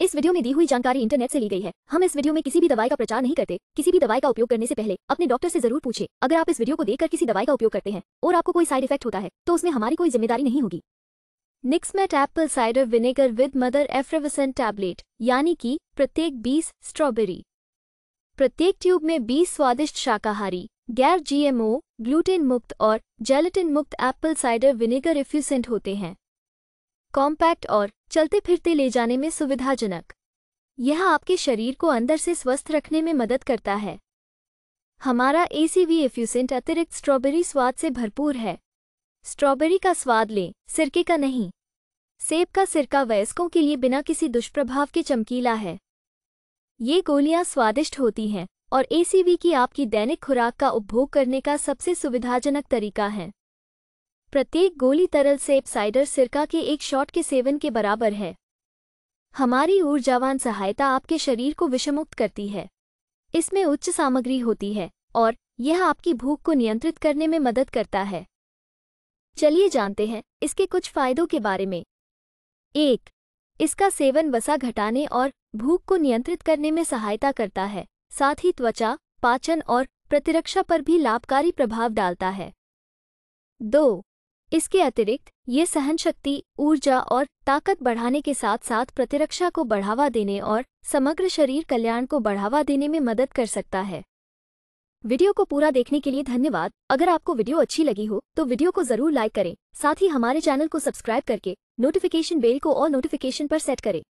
इस वीडियो में दी हुई जानकारी इंटरनेट से ली गई है हम इस वीडियो में किसी भी दवाई का प्रचार नहीं करते किसी भी दवाई का उपयोग करने से पहले अपने डॉक्टर से जरूर पूछे अगर आप इस वीडियो को देखकर किसी दवाई का उपयोग करते हैं और आपको कोई साइड इफेक्ट होता है तो उसमें हमारी कोई जिम्मेदारी नहीं होगी निक्समेट apple cider vinegar with mother एफ्रेवसन टैबलेट यानी कि प्रत्येक बीस स्ट्रॉबेरी प्रत्येक ट्यूब में बीस स्वादिष्ट शाकाहारी गैर जीएमओ ग्लूटेन मुक्त और जेलेटिन मुक्त एप्पल साइडर विनेगर इफ्यूसेंट होते हैं कॉम्पैक्ट और चलते फिरते ले जाने में सुविधाजनक यह आपके शरीर को अंदर से स्वस्थ रखने में मदद करता है हमारा एसीवी एफ्यूसेंट अतिरिक्त स्ट्रॉबेरी स्वाद से भरपूर है स्ट्रॉबेरी का स्वाद लें सिरके का नहीं सेब का सिरका वयस्कों के लिए बिना किसी दुष्प्रभाव के चमकीला है ये गोलियां स्वादिष्ट होती हैं और एसीवी की आपकी दैनिक खुराक का उपभोग करने का सबसे सुविधाजनक तरीका है प्रत्येक गोली तरल सेप साइडर सिरका के एक शॉट के सेवन के बराबर है हमारी ऊर्जावान सहायता आपके शरीर को विषमुक्त करती है इसमें उच्च सामग्री होती है और यह आपकी भूख को नियंत्रित करने में मदद करता है चलिए जानते हैं इसके कुछ फायदों के बारे में एक इसका सेवन वसा घटाने और भूख को नियंत्रित करने में सहायता करता है साथ ही त्वचा पाचन और प्रतिरक्षा पर भी लाभकारी प्रभाव डालता है दो इसके अतिरिक्त ये सहन शक्ति ऊर्जा और ताकत बढ़ाने के साथ साथ प्रतिरक्षा को बढ़ावा देने और समग्र शरीर कल्याण को बढ़ावा देने में मदद कर सकता है वीडियो को पूरा देखने के लिए धन्यवाद अगर आपको वीडियो अच्छी लगी हो तो वीडियो को जरूर लाइक करें साथ ही हमारे चैनल को सब्सक्राइब करके नोटिफिकेशन बेल को और नोटिफिकेशन पर सेट करें